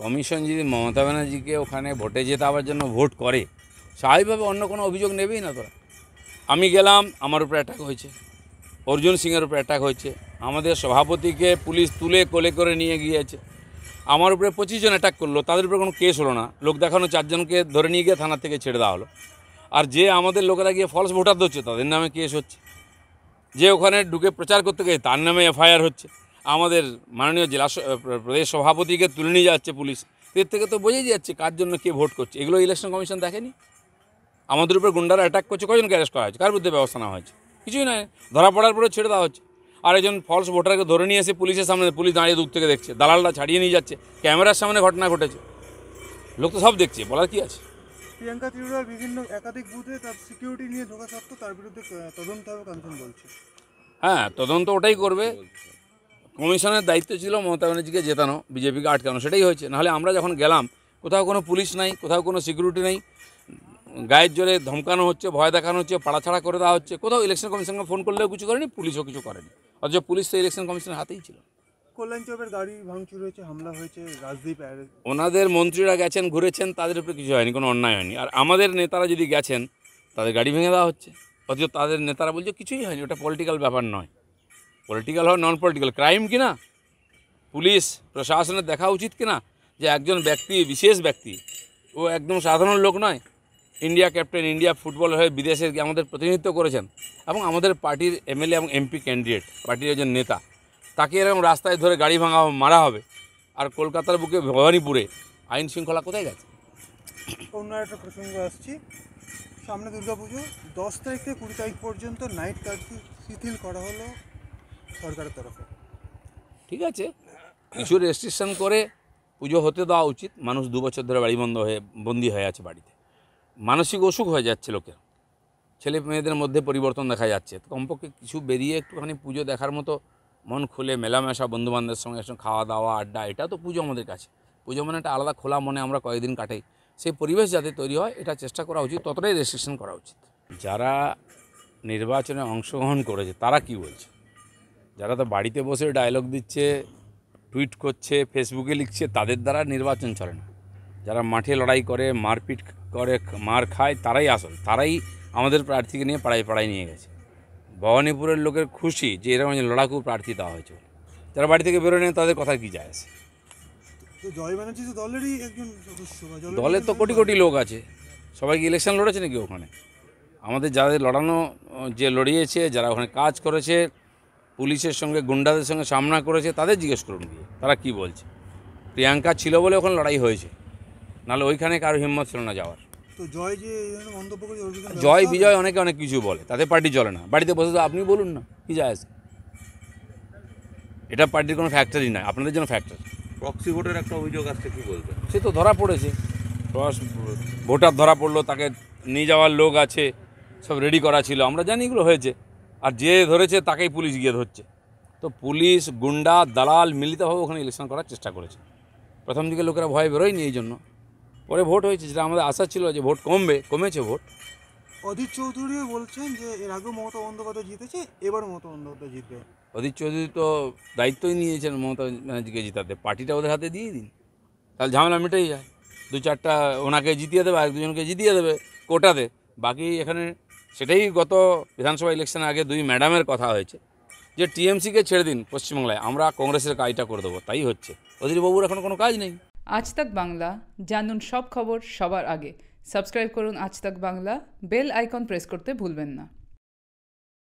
commission যদি মমতা ব্যানার্জিকে ওখানে ভোটে আবার জন্য ভোট করে স্বাভাবিকভাবে অন্য কোনো অভিযোগ নেবেই না তোরা আমি গেলাম আমার উপরে অ্যাটাক হয়েছে অর্জুন সিংয়ের উপরে অ্যাটাক হয়েছে আমাদের সভাপতিকে পুলিশ তুলে কোলে করে নিয়ে গিয়েছে আমার উপরে পঁচিশ জন অ্যাটাক করলো তাদের উপরে কোনো কেস হলো না লোক দেখানো চারজনকে ধরে নিয়ে গিয়ে থানার থেকে ছেড়ে দেওয়া হলো আর যে আমাদের লোকেরা গিয়ে ফলস ভোটার ধরছে তাদের নামে কেস হচ্ছে যে ওখানে ঢুকে প্রচার করতে গেছে তার নামে এফআইআর হচ্ছে আমাদের মাননীয় জেলা প্রদেশ সভাপতিকে তুলে নিয়ে যাচ্ছে পুলিশ এর থেকে তো বোঝাই যাচ্ছে কার জন্য কে ভোট করছে এগুলো ইলেকশন কমিশন দেখেনি আমাদের উপর গুন্ডারা অ্যাটাক করছে কজনকে অ্যারেস্ট করা হয়েছে কার বিরুদ্ধে ব্যবস্থা নেওয়া হয়েছে কিছুই নয় ধরা পড়ার পরে ছেড়ে দেওয়া হচ্ছে আর একজন ফলস ভোটারকে ধরে নিয়ে এসে পুলিশের সামনে পুলিশ দাঁড়িয়ে দূর থেকে দেখছে দালালরা ছাড়িয়ে নিয়ে যাচ্ছে ক্যামেরার সামনে ঘটনা ঘটেছে লোক তো সব দেখছে বলার কি আছে প্রিয়াঙ্কা ত্রিপুরার বিভিন্ন একাধিক বুথে তার সিকিউরিটি নিয়ে সত্ত্বেও তার বিরুদ্ধে তদন্ত হবে বলছে হ্যাঁ তদন্ত ওটাই করবে কমিশনের দায়িত্ব ছিল মমতা ব্যানার্জিকে জেতানো বিজেপিকে আটকানো সেটাই হয়েছে নাহলে আমরা যখন গেলাম কোথাও কোনো পুলিশ নাই কোথাও কোনো সিকিউরিটি নেই গায়ের জোরে ধমকানো হচ্ছে ভয় দেখানো হচ্ছে পাড়াছাড়া করে দেওয়া হচ্ছে কোথাও ইলেকশন কমিশনকে ফোন করলেও কিছু করেনি পুলিশও কিছু করেনি অথচ পুলিশ তো ইলেকশন কমিশনের হাতেই ছিল কল্যাণ গাড়ি ভাঙচুর হয়েছে হামলা হয়েছে রাজদীপ ওনাদের মন্ত্রীরা গেছেন ঘুরেছেন তাদের উপরে কিছু হয়নি কোনো অন্যায় হয়নি আর আমাদের নেতারা যদি গেছেন তাদের গাড়ি ভেঙে দেওয়া হচ্ছে অথচ তাদের নেতারা বলছে কিছুই হয়নি ওটা পলিটিক্যাল ব্যাপার নয় পলিটিক্যাল হোক নন পলিটিক্যাল ক্রাইম কি না পুলিশ প্রশাসনের দেখা উচিত কি না যে একজন ব্যক্তি বিশেষ ব্যক্তি ও একদম সাধারণ লোক নয় ইন্ডিয়া ক্যাপ্টেন ইন্ডিয়া ফুটবল হয়ে বিদেশে আমাদের প্রতিনিধিত্ব করেছেন এবং আমাদের পার্টির এমএলএ এবং এমপি ক্যান্ডিডেট পার্টির একজন নেতা তাকে এরকম রাস্তায় ধরে গাড়ি ভাঙা মারা হবে আর কলকাতার বুকে ভবানীপুরে আইন শৃঙ্খলা কোথায় গেছে অন্য একটা প্রসঙ্গ আসছি সামনে দুর্গাপুজো দশ তারিখ থেকে কুড়ি তারিখ পর্যন্ত নাইট কার্ফিউ শিথিল করা হলো সরকারের তরফে ঠিক আছে কিছু রেজিস্ট্রেশন করে পুজো হতে দেওয়া উচিত মানুষ দু বছর ধরে বাড়ি বন্ধ হয়ে বন্দি হয়ে আছে বাড়িতে মানসিক অসুখ হয়ে যাচ্ছে লোকের ছেলে মেয়েদের মধ্যে পরিবর্তন দেখা যাচ্ছে কমপক্ষে কিছু বেরিয়ে একটুখানি পুজো দেখার মতো মন খুলে মেলামেশা বন্ধুবান্ধবের সঙ্গে একসঙ্গে খাওয়া দাওয়া আড্ডা এটা তো পুজো আমাদের কাছে পুজো মানে একটা আলাদা খোলা মনে আমরা কয়েকদিন কাটাই সেই পরিবেশ যাতে তৈরি হয় এটা চেষ্টা করা উচিত ততটাই রেস্ট্রিকশন করা উচিত যারা নির্বাচনে অংশগ্রহণ করেছে তারা কি বলছে যারা তো বাড়িতে বসে ডায়লগ দিচ্ছে টুইট করছে ফেসবুকে লিখছে তাদের দ্বারা নির্বাচন চলে না যারা মাঠে লড়াই করে মারপিট করে মার খায় তারাই আসল তারাই আমাদের প্রার্থীকে নিয়ে পাড়ায় পাড়ায় নিয়ে গেছে ভবানীপুরের লোকের খুশি যে এরকম লড়াকু প্রার্থী দেওয়া হয়েছে যারা বাড়ি থেকে বেরোয় তাদের কথা কী যায় আসে দলের তো কোটি কোটি লোক আছে সবাই কি ইলেকশন লড়েছে নাকি ওখানে আমাদের যাদের লড়ানো যে লড়িয়েছে যারা ওখানে কাজ করেছে পুলিশের সঙ্গে গুন্ডাদের সঙ্গে সামনা করেছে তাদের জিজ্ঞেস করুন গিয়ে তারা কি বলছে প্রিয়াঙ্কা ছিল বলে ওখানে লড়াই হয়েছে নাহলে ওইখানে কারো হিম্মত ছিল না যাওয়ার জয় বিজয় অনেকে অনেক কিছু বলে তাতে পার্টি চলে না বাড়িতে বসে তো আপনি বলুন না কি যায় আছে এটা পার্টির কোনো ফ্যাক্টরি নয় আপনাদের জন্য ফ্যাক্টরি প্রক্সি ভোটের একটা অভিযোগ আসছে কি বলবেন সে তো ধরা পড়েছে ভোটার ধরা পড়লো তাকে নিয়ে যাওয়ার লোক আছে সব রেডি করা ছিল আমরা জানি এগুলো হয়েছে আর যে ধরেছে তাকেই পুলিশ গিয়ে ধরছে তো পুলিশ গুন্ডা দালাল মিলিতভাবে ওখানে ইলেকশন করার চেষ্টা করেছে প্রথম দিকে লোকেরা ভয় বেরোয়নি এই জন্য পরে ভোট হয়েছে যেটা আমাদের আশা ছিল যে ভোট কমবে কমেছে ভোট অধীর চৌধুরী বলছেন যে এর আগেও মমতা বন্দ্যোপাধ্যায় জিতেছে এবার মমতা বন্দ্যোপাধ্যায় জিতবে অধীর চৌধুরী তো দায়িত্বই নিয়েছেন মমতা ব্যানার্জিকে জিতাতে পার্টিটা ওদের হাতে দিয়ে দিন তাহলে ঝামেলা মিটেই যায় দু চারটা ওনাকে জিতিয়ে দেবে আর দুজনকে জিতিয়ে দেবে কোটাতে বাকি এখানে সেটাই গত বিধানসভা ইলেকশন আগে দুই ম্যাডামের কথা হয়েছে যে টিএমসিকে ছেড়ে দিন পশ্চিমবাংলায় আমরা কংগ্রেসের কাজটা করে দেবো তাই হচ্ছে বাবুর এখন কোনো কাজ নেই আজ তাক বাংলা জানুন সব খবর সবার আগে সাবস্ক্রাইব করুন আজ তাক বাংলা বেল আইকন প্রেস করতে ভুলবেন না